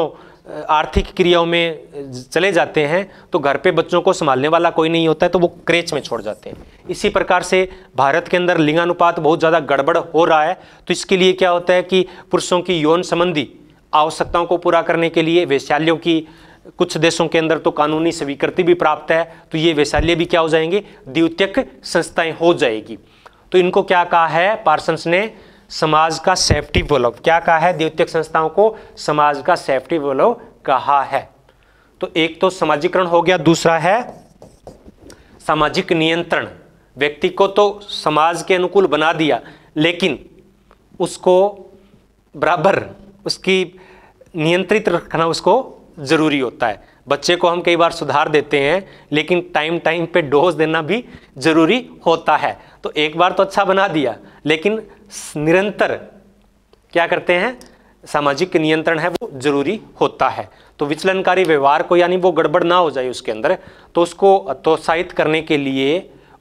आर्थिक क्रियाओं में चले जाते हैं तो घर पे बच्चों को संभालने वाला कोई नहीं होता है तो वो क्रेच में छोड़ जाते हैं इसी प्रकार से भारत के अंदर लिंगानुपात बहुत ज़्यादा गड़बड़ हो रहा है तो इसके लिए क्या होता है कि पुरुषों की यौन संबंधी आवश्यकताओं को पूरा करने के लिए वैशाल्यों की कुछ देशों के अंदर तो कानूनी स्वीकृति भी प्राप्त है तो ये वैशाल्य भी क्या हो जाएंगे द्वितीयक संस्थाएं हो जाएगी तो इनको क्या कहा है पार्सन्स ने समाज का सेफ्टी वोलव क्या कहा है द्वितीयक संस्थाओं को समाज का सेफ्टी वोलव कहा है तो एक तो समाजीकरण हो गया दूसरा है सामाजिक नियंत्रण व्यक्ति को तो समाज के अनुकूल बना दिया लेकिन उसको बराबर उसकी नियंत्रित रखना उसको ज़रूरी होता है बच्चे को हम कई बार सुधार देते हैं लेकिन टाइम टाइम पे डोज देना भी ज़रूरी होता है तो एक बार तो अच्छा बना दिया लेकिन निरंतर क्या करते हैं सामाजिक नियंत्रण है वो जरूरी होता है तो विचलनकारी व्यवहार को यानी वो गड़बड़ ना हो जाए उसके अंदर तो उसको प्रोत्साहित करने के लिए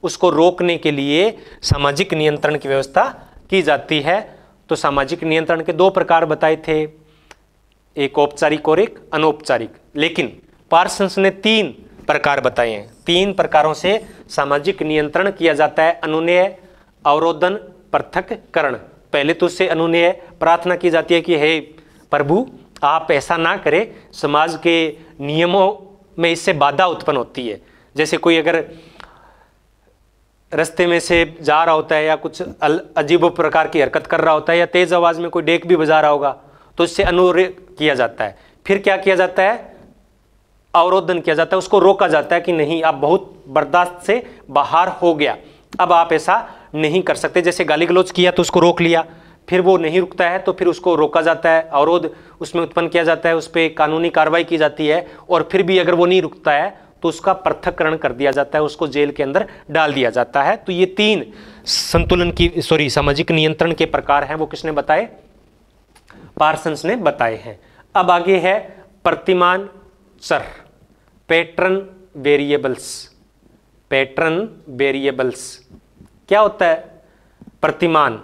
उसको रोकने के लिए सामाजिक नियंत्रण की व्यवस्था की जाती है तो सामाजिक नियंत्रण के दो प्रकार बताए थे एक औपचारिक और एक अनौपचारिक लेकिन पार्सन्स ने तीन प्रकार बताए हैं तीन प्रकारों से सामाजिक नियंत्रण किया जाता है अनुनय अवरोधन पृथककरण पहले तो उससे अनुनय प्रार्थना की जाती है कि हे प्रभु आप ऐसा ना करें समाज के नियमों में इससे बाधा उत्पन्न होती है जैसे कोई अगर रास्ते में से जा रहा होता है या कुछ अजीब प्रकार की हरकत कर रहा होता है या तेज़ आवाज़ में कोई डेक भी बजा रहा होगा तो इससे अनुरे किया जाता है फिर क्या किया जाता है अवरोधन किया जाता है उसको रोका जाता है कि नहीं आप बहुत बर्दाश्त से बाहर हो गया अब आप ऐसा नहीं कर सकते जैसे गाली गलौज किया तो उसको रोक लिया फिर वो नहीं रुकता है तो फिर उसको रोका जाता है अवरोध उसमें उत्पन्न किया जाता है उस पर कानूनी कार्रवाई की जाती है और फिर भी अगर वो नहीं रुकता है तो उसका पृथककरण कर दिया जाता है उसको जेल के अंदर डाल दिया जाता है तो ये तीन संतुलन की सॉरी सामाजिक नियंत्रण के प्रकार हैं वो किसने बताए पार्सन्स ने बताए हैं अब आगे है प्रतिमान चर पैटर्न वेरिएबल्स पैटर्न वेरिएबल्स क्या होता है प्रतिमान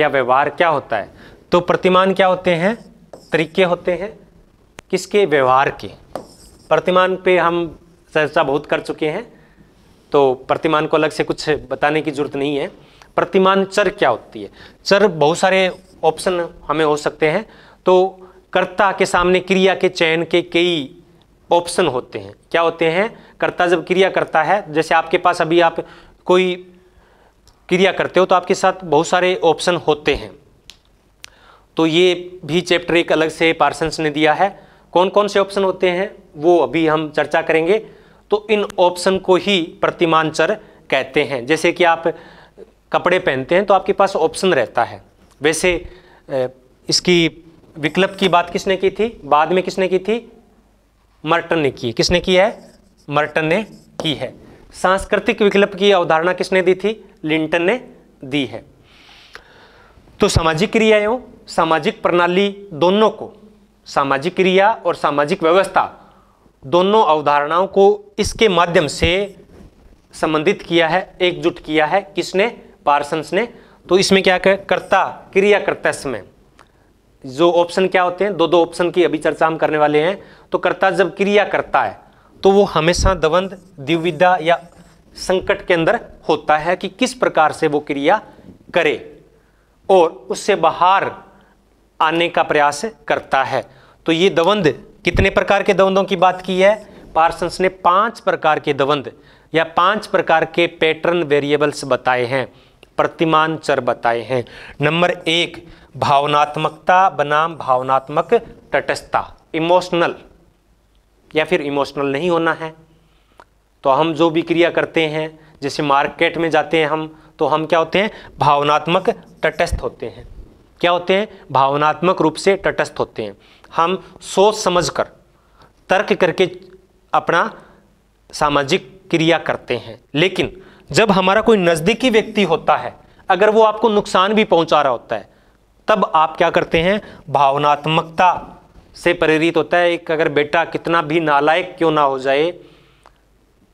या व्यवहार क्या होता है तो प्रतिमान क्या होते हैं तरीके होते हैं किसके व्यवहार के प्रतिमान पे हम चर्चा बहुत कर चुके हैं तो प्रतिमान को अलग से कुछ बताने की जरूरत नहीं है प्रतिमान चर क्या होती है चर बहुत सारे ऑप्शन हमें हो सकते हैं तो कर्ता के सामने क्रिया के चयन के कई ऑप्शन होते हैं क्या होते हैं कर्ता जब क्रिया करता है जैसे आपके पास अभी आप कोई क्रिया करते हो तो आपके साथ बहुत सारे ऑप्शन होते हैं तो ये भी चैप्टर एक अलग से पार्सन्स ने दिया है कौन कौन से ऑप्शन होते हैं वो अभी हम चर्चा करेंगे तो इन ऑप्शन को ही प्रतिमानचर कहते हैं जैसे कि आप कपड़े पहनते हैं तो आपके पास ऑप्शन रहता है वैसे इसकी विकल्प की बात किसने की थी बाद में किसने की थी मर्टन ने की किसने की है मर्टन ने की है सांस्कृतिक विकल्प की अवधारणा किसने दी थी लिंटन ने दी है तो सामाजिक क्रिया एवं सामाजिक प्रणाली दोनों को सामाजिक क्रिया और सामाजिक व्यवस्था दोनों अवधारणाओं को इसके माध्यम से संबंधित किया है एकजुट किया है किसने पार्सन्स ने तो इसमें क्या कर, करता क्रिया करता समय जो ऑप्शन क्या होते हैं दो दो ऑप्शन की अभी चर्चा हम करने वाले हैं तो कर्ता जब क्रिया करता है तो वो हमेशा दवंद दिव्यविद्या या संकट के अंदर होता है कि किस प्रकार से वो क्रिया करे और उससे बाहर आने का प्रयास करता है तो ये दवंद कितने प्रकार के दवंदों की बात की है पार्सन्स ने पांच प्रकार के दवंद या पांच प्रकार के पैटर्न वेरिएबल्स बताए हैं प्रतिमान चर बताए हैं नंबर एक भावनात्मकता बनाम भावनात्मक तटस्थता इमोशनल या फिर इमोशनल नहीं होना है तो हम जो भी क्रिया करते हैं जैसे मार्केट में जाते हैं हम तो हम क्या होते हैं भावनात्मक तटस्थ होते हैं क्या होते हैं भावनात्मक रूप से तटस्थ होते हैं हम सोच समझकर तर्क करके अपना सामाजिक क्रिया करते हैं लेकिन जब हमारा कोई नज़दीकी व्यक्ति होता है अगर वो आपको नुकसान भी पहुंचा रहा होता है तब आप क्या करते हैं भावनात्मकता से प्रेरित होता है एक अगर बेटा कितना भी नालायक क्यों ना हो जाए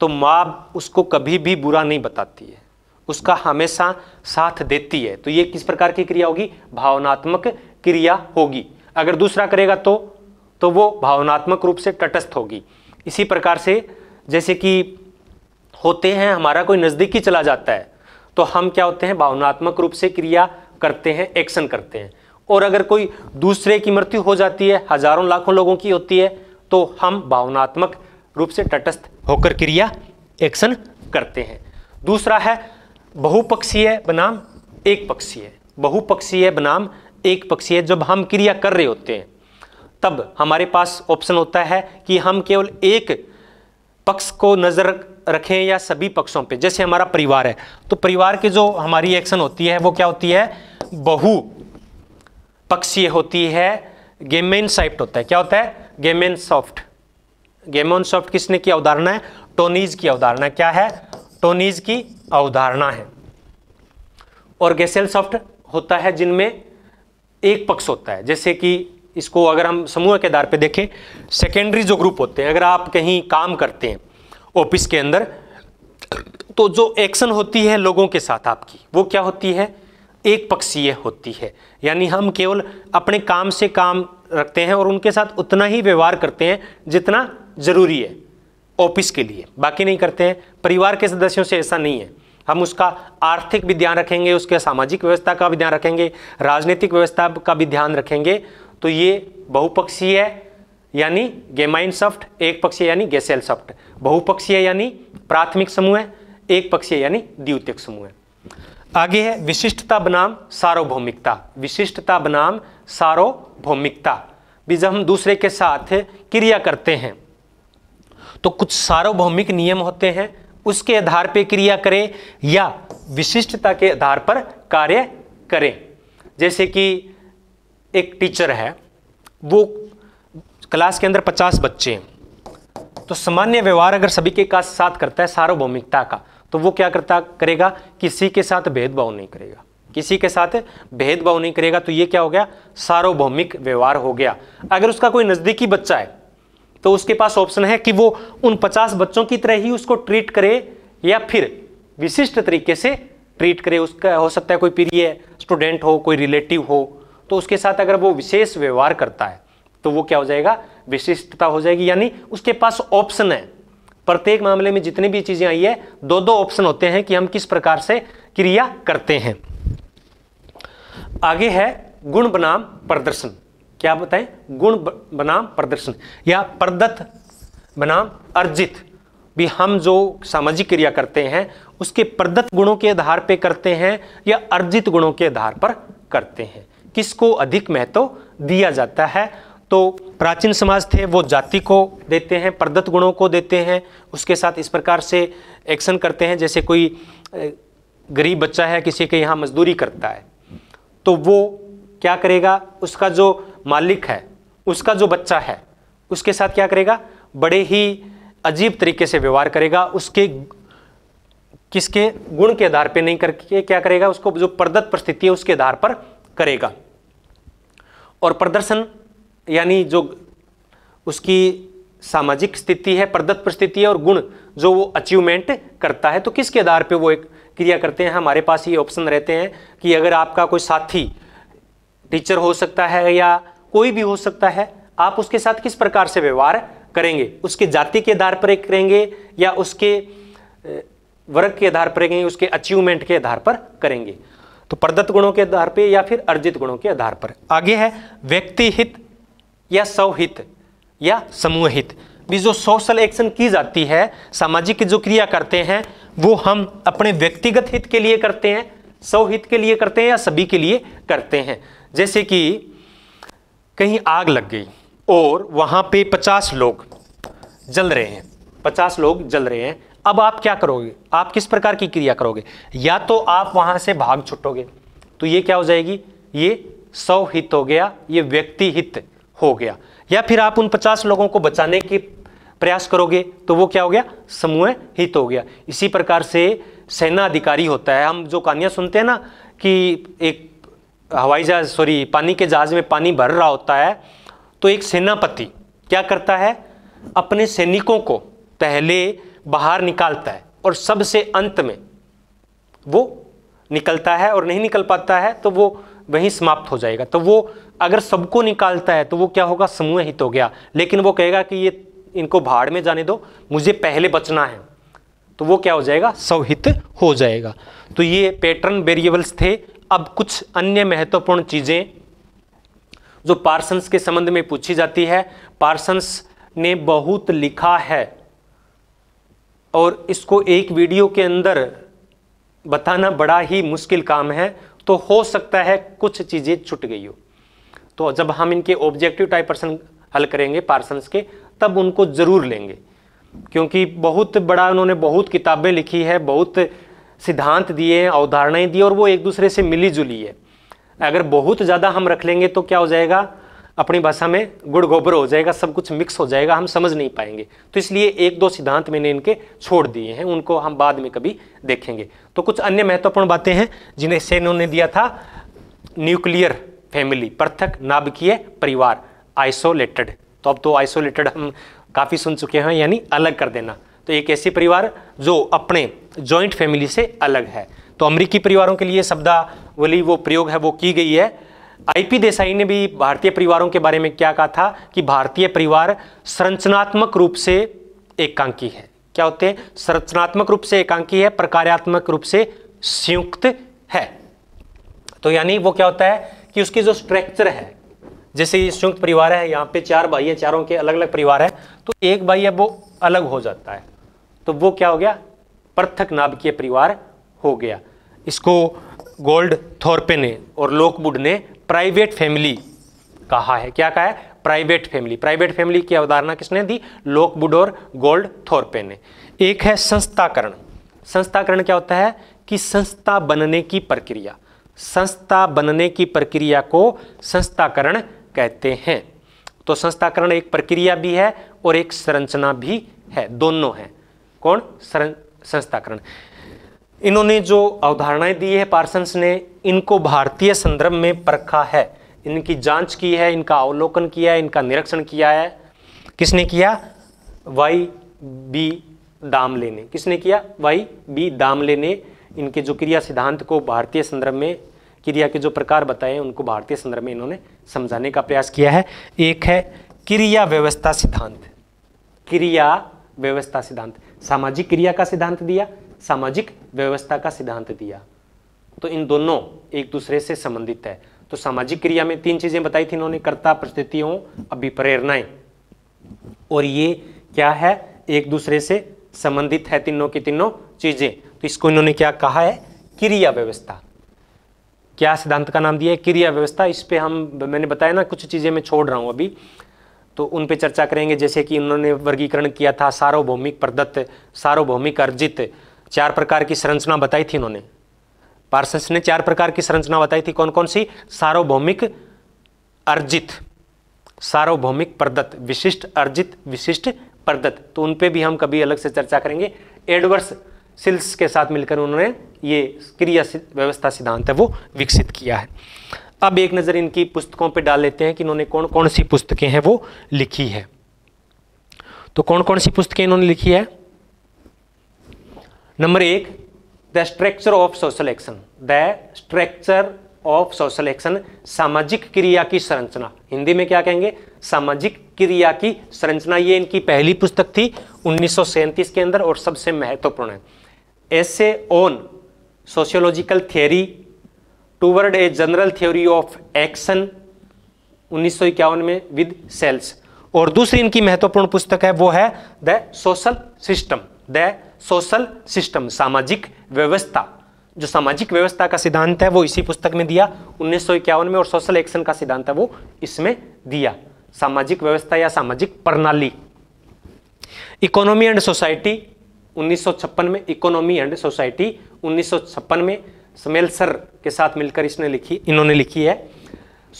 तो माँ उसको कभी भी बुरा नहीं बताती है उसका हमेशा साथ देती है तो ये किस प्रकार की क्रिया होगी भावनात्मक क्रिया होगी अगर दूसरा करेगा तो तो वो भावनात्मक रूप से तटस्थ होगी इसी प्रकार से जैसे कि होते हैं हमारा कोई नज़दीकी चला जाता है तो हम क्या होते हैं भावनात्मक रूप से क्रिया करते हैं एक्शन करते हैं और अगर कोई दूसरे की मृत्यु हो जाती है हजारों लाखों लोगों की होती है तो हम भावनात्मक रूप से तटस्थ होकर क्रिया एक्शन करते हैं दूसरा है बहुपक्षीय बनाम एक पक्षीय बहुपक्षीय बनाम एक पक्षीय जब हम क्रिया कर रहे होते हैं तब हमारे पास ऑप्शन होता है कि हम केवल एक पक्ष को नज़र रखें या सभी पक्षों पे जैसे हमारा परिवार है तो परिवार के जो हमारी एक्शन होती है वो क्या होती है बहु पक्षीय होती है गेमेन साइप्ट होता है क्या होता है गेमेन सॉफ्ट गेमोन सॉफ्ट किसने की अवधारणा है टोनीज की अवधारणा क्या है टोनीज की अवधारणा है और गेसेल सॉफ्ट होता है जिनमें एक पक्ष होता है जैसे कि इसको अगर हम समूह के आधार पे देखें सेकेंडरी जो ग्रुप होते हैं अगर आप कहीं काम करते हैं ऑफिस के अंदर तो जो एक्शन होती है लोगों के साथ आपकी वो क्या होती है एक पक्षीय होती है यानी हम केवल अपने काम से काम रखते हैं और उनके साथ उतना ही व्यवहार करते हैं जितना ज़रूरी है ऑफिस के लिए बाकी नहीं करते हैं परिवार के सदस्यों से ऐसा नहीं है हम उसका आर्थिक भी ध्यान रखेंगे उसके सामाजिक व्यवस्था का भी ध्यान रखेंगे राजनीतिक व्यवस्था का भी ध्यान रखेंगे तो ये बहुपक्षीय है यानी गेमाइन सॉफ्ट एक पक्षीय यानी गेसेल सॉफ्ट बहुपक्षीय यानी प्राथमिक समूह है एक पक्षीय यानी द्वितीय समूह है आगे है विशिष्टता बनाम सार्वभौमिकता विशिष्टता बनाम सार्वभौमिकता भी जब हम दूसरे के साथ क्रिया करते हैं तो कुछ सार्वभौमिक नियम होते हैं उसके आधार पर क्रिया करें या विशिष्टता के आधार पर कार्य करें जैसे कि एक टीचर है वो क्लास के अंदर पचास बच्चे हैं तो सामान्य व्यवहार अगर सभी के साथ करता है सार्वभौमिकता का तो वो क्या करता करेगा किसी के साथ भेदभाव नहीं करेगा किसी के साथ भेदभाव नहीं करेगा तो ये क्या हो गया सार्वभौमिक व्यवहार हो गया अगर उसका कोई नज़दीकी बच्चा है तो उसके पास ऑप्शन है कि वो उन पचास बच्चों की तरह ही उसको ट्रीट करे या फिर विशिष्ट तरीके से ट्रीट करे उसका हो सकता है कोई प्रिय स्टूडेंट हो कोई रिलेटिव हो तो उसके साथ अगर वो विशेष व्यवहार करता है तो वो क्या हो जाएगा विशिष्टता हो जाएगी यानी उसके पास ऑप्शन है प्रत्येक मामले में जितनी भी चीज़ें आई है दो दो ऑप्शन होते हैं कि हम किस प्रकार से क्रिया करते हैं आगे है गुण बनाम प्रदर्शन क्या बताएं गुण बनाम प्रदर्शन या प्रदत्त बनाम अर्जित भी हम जो सामाजिक क्रिया करते हैं उसके प्रदत्त गुणों के आधार पर करते हैं या अर्जित गुणों के आधार पर करते हैं किसको अधिक महत्व दिया जाता है तो प्राचीन समाज थे वो जाति को देते हैं प्रदत्त गुणों को देते हैं उसके साथ इस प्रकार से एक्शन करते हैं जैसे कोई गरीब बच्चा है किसी के यहाँ मजदूरी करता है तो वो क्या करेगा उसका जो मालिक है उसका जो बच्चा है उसके साथ क्या करेगा बड़े ही अजीब तरीके से व्यवहार करेगा उसके किसके गुण के आधार पे नहीं करके क्या करेगा उसको जो प्रदत्त परिस्थिति है उसके आधार पर करेगा और प्रदर्शन यानी जो उसकी सामाजिक स्थिति है प्रदत्त परिस्थिति है और गुण जो वो अचीवमेंट करता है तो किसके आधार पे वो एक क्रिया करते हैं हमारे पास ये ऑप्शन रहते हैं कि अगर आपका कोई साथी टीचर हो सकता है या कोई भी हो सकता है आप उसके साथ किस प्रकार से व्यवहार करेंगे उसके जाति के आधार पर एक करेंगे या उसके वर्ग के आधार पर करेंगे उसके अचीवमेंट के आधार पर करेंगे तो प्रदत्त गुणों के आधार पर या फिर अर्जित गुणों के आधार पर आगे है व्यक्ति हित या सौहित या समूह हित भी जो सोशल एक्शन की जाती है सामाजिक जो क्रिया करते हैं वो हम अपने व्यक्तिगत हित के लिए करते हैं सौहित के लिए करते हैं या सभी के लिए करते हैं जैसे कि कहीं आग लग गई और वहां पे पचास लोग जल रहे हैं पचास लोग जल रहे हैं अब आप क्या करोगे आप किस प्रकार की क्रिया करोगे या तो आप वहां से भाग छुटोगे तो ये क्या हो जाएगी ये सौहित हो गया ये व्यक्ति हित हो गया या फिर आप उन पचास लोगों को बचाने के प्रयास करोगे तो वो क्या हो गया समूह हित हो गया इसी प्रकार से सेना अधिकारी होता है हम जो कहानियाँ सुनते हैं ना कि एक हवाई जहाज सॉरी पानी के जहाज में पानी भर रहा होता है तो एक सेनापति क्या करता है अपने सैनिकों को पहले बाहर निकालता है और सबसे अंत में वो निकलता है और नहीं निकल पाता है तो वो वहीं समाप्त हो जाएगा तो वो अगर सबको निकालता है तो वो क्या होगा समूह हित हो गया लेकिन वो कहेगा कि ये इनको भाड़ में जाने दो मुझे पहले बचना है तो वो क्या हो जाएगा सवहित हो जाएगा तो ये पैटर्न वेरिएबल्स थे अब कुछ अन्य महत्वपूर्ण चीज़ें जो पार्सन्स के संबंध में पूछी जाती है पार्सन्स ने बहुत लिखा है और इसको एक वीडियो के अंदर बताना बड़ा ही मुश्किल काम है तो हो सकता है कुछ चीज़ें छुट गई हो तो जब हम इनके ऑब्जेक्टिव टाइप पर्सन हल करेंगे पार्सन्स के तब उनको ज़रूर लेंगे क्योंकि बहुत बड़ा उन्होंने बहुत किताबें लिखी है बहुत सिद्धांत दिए हैं अवधारणाएँ दी और वो एक दूसरे से मिली जुली है अगर बहुत ज़्यादा हम रख लेंगे तो क्या हो जाएगा अपनी भाषा में गुड़ गोबर हो जाएगा सब कुछ मिक्स हो जाएगा हम समझ नहीं पाएंगे तो इसलिए एक दो सिद्धांत मैंने इनके छोड़ दिए हैं उनको हम बाद में कभी देखेंगे तो कुछ अन्य महत्वपूर्ण बातें हैं जिन्हें से इन्होंने दिया था न्यूक्लियर फैमिली पृथक नाभिकीय परिवार आइसोलेटेड तो अब तो आइसोलेटेड हम काफ़ी सुन चुके हैं यानी अलग कर देना तो एक ऐसी परिवार जो अपने जॉइंट फैमिली से अलग है तो अमरीकी परिवारों के लिए शब्दावली वो प्रयोग है वो की गई है आईपी देसाई ने भी भारतीय परिवारों के बारे में क्या कहा था कि भारतीय परिवार संरचनात्मक रूप से एकांकी है क्या होते हैं संरचनात्मक रूप से एकांकी है प्रकार्यात्मक रूप से संयुक्त है तो यानी वो क्या होता है कि उसकी जो स्ट्रक्चर है जैसे ये संयुक्त परिवार है यहाँ पे चार भाई है चारों के अलग अलग परिवार है तो एक भाई है वो अलग हो जाता है तो वो क्या हो गया पृथक नाभिकीय परिवार हो गया इसको गोल्ड थोरपे ने और लोकबुड ने प्राइवेट फैमिली कहा है क्या कहा है प्राइवेट फैमिली प्राइवेट फैमिली की अवधारणा किसने दी लोक बुडोर गोल्ड थोरपे ने एक है संस्थाकरण संस्थाकरण क्या होता है कि संस्था बनने की प्रक्रिया संस्था बनने की प्रक्रिया को संस्थाकरण कहते हैं तो संस्थाकरण एक प्रक्रिया भी है और एक संरचना भी है दोनों है कौन संस्थाकरण इन्होंने जो अवधारणाएं दी है पार्सन्स ने इनको भारतीय संदर्भ में परखा है इनकी जांच की है इनका अवलोकन किया है इनका निरीक्षण किया है किसने किया वाई बी दाम लेने किसने किया वाई बी दाम लेने इनके जो क्रिया सिद्धांत को भारतीय संदर्भ में क्रिया के जो प्रकार बताए हैं उनको भारतीय संदर्भ में इन्होंने समझाने का प्रयास किया है एक है क्रिया व्यवस्था सिद्धांत क्रिया व्यवस्था सिद्धांत सामाजिक क्रिया का सिद्धांत दिया सामाजिक व्यवस्था का सिद्धांत दिया तो इन दोनों एक दूसरे से संबंधित है तो सामाजिक क्रिया में तीन चीजें बताई थी इन्होंने कर्ता परिस्थितियों अभिप्रेरणाएं और ये क्या है एक दूसरे से संबंधित है तीनों की तीनों चीजें तो इसको इन्होंने क्या कहा है क्रिया व्यवस्था क्या सिद्धांत का नाम दिया है क्रिया व्यवस्था इस पर हम मैंने बताया ना कुछ चीज़ें मैं छोड़ रहा हूं अभी तो उन पे चर्चा करेंगे जैसे कि उन्होंने वर्गीकरण किया था सार्वभौमिक प्रदत्त सार्वभौमिक अर्जित चार प्रकार की संरचना बताई थी इन्होंने पार्सन्स ने चार प्रकार की संरचना बताई थी कौन कौन सी सार्वभौमिक अर्जित सार्वभौमिक प्रदत्त विशिष्ट अर्जित विशिष्ट प्रदत्त तो उन पे भी हम कभी अलग से चर्चा करेंगे एडवर्स सिल्स के साथ मिलकर उन्होंने ये क्रिया व्यवस्था सिद्धांत है वो विकसित किया है अब एक नज़र इनकी पुस्तकों पे डाल लेते हैं कि इन्होंने कौन कौन सी पुस्तकें हैं वो लिखी है तो कौन कौन सी पुस्तकें इन्होंने लिखी है नंबर एक the structure of social action the structure of social action सामाजिक क्रिया की संरचना हिंदी में क्या कहेंगे सामाजिक क्रिया की संरचना ये इनकी पहली पुस्तक थी उन्नीस के अंदर और सबसे महत्वपूर्ण है essays on sociological theory toward a general theory of action उन्नीस में विद सेल्स और दूसरी इनकी महत्वपूर्ण पुस्तक है वो है the social system the social system सामाजिक व्यवस्था जो सामाजिक व्यवस्था का सिद्धांत है वो इसी पुस्तक में दिया उन्नीस में और सोशल एक्शन का सिद्धांत है वो इसमें दिया सामाजिक व्यवस्था या सामाजिक प्रणाली इकोनॉमी एंड सोसाइटी 1956 में इकोनॉमी एंड सोसाइटी 1956 में समेल सर के साथ मिलकर इसने लिखी इन्होंने लिखी है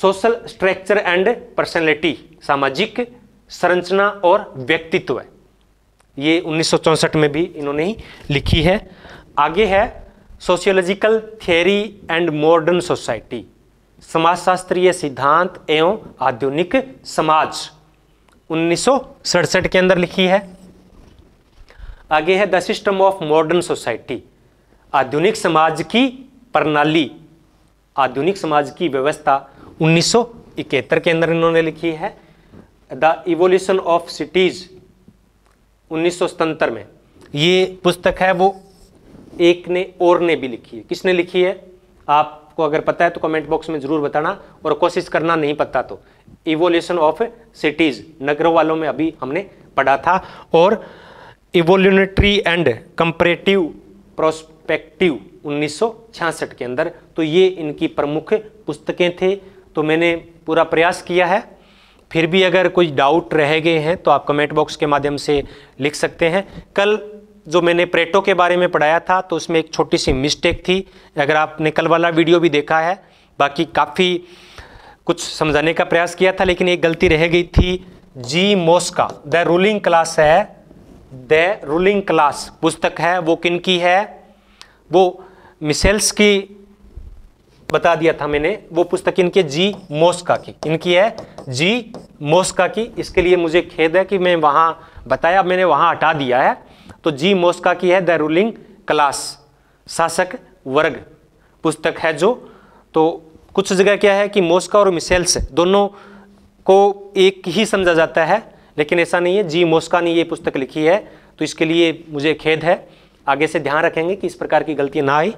सोशल स्ट्रक्चर एंड पर्सनैलिटी सामाजिक संरचना और व्यक्तित्व ये उन्नीस में भी इन्होंने ही लिखी है आगे है sociological theory and modern society समाजशास्त्रीय सिद्धांत एवं आधुनिक समाज उन्नीस के अंदर लिखी है आगे है the system of modern society आधुनिक समाज की प्रणाली आधुनिक समाज की व्यवस्था उन्नीस के अंदर इन्होंने लिखी है द इवोल्यूशन ऑफ सिटीज़ उन्नीस में ये पुस्तक है वो एक ने और ने भी लिखी है किसने लिखी है आपको अगर पता है तो कमेंट बॉक्स में ज़रूर बताना और कोशिश करना नहीं पता तो इवोल्यूशन ऑफ सिटीज़ नगरों वालों में अभी हमने पढ़ा था और इवोल्यूनेटरी एंड कंपरेटिव प्रोस्पेक्टिव 1966 के अंदर तो ये इनकी प्रमुख पुस्तकें थे तो मैंने पूरा प्रयास किया है फिर भी अगर कोई डाउट रह गए हैं तो आप कमेंट बॉक्स के माध्यम से लिख सकते हैं कल जो मैंने प्रेटो के बारे में पढ़ाया था तो उसमें एक छोटी सी मिस्टेक थी अगर आपने कल वाला वीडियो भी देखा है बाकी काफ़ी कुछ समझाने का प्रयास किया था लेकिन एक गलती रह गई थी G Mosca the ruling class है द रूलिंग क्लास पुस्तक है वो किन की है वो मिसेल्स की बता दिया था मैंने वो पुस्तक इनके जी मोस्का की इनकी है जी मोस्का की इसके लिए मुझे खेद है कि मैं वहाँ बताया मैंने वहाँ हटा दिया है तो जी मोस्का की है द रूलिंग क्लास शासक वर्ग पुस्तक है जो तो कुछ जगह क्या है कि मोस्का और मिसेल्स दोनों को एक ही समझा जाता है लेकिन ऐसा नहीं है जी मोस्का ने ये पुस्तक लिखी है तो इसके लिए मुझे खेद है आगे से ध्यान रखेंगे कि इस प्रकार की गलती ना आई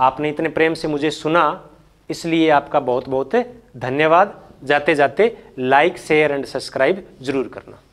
आपने इतने प्रेम से मुझे सुना इसलिए आपका बहुत बहुत धन्यवाद जाते जाते लाइक शेयर एंड सब्सक्राइब जरूर करना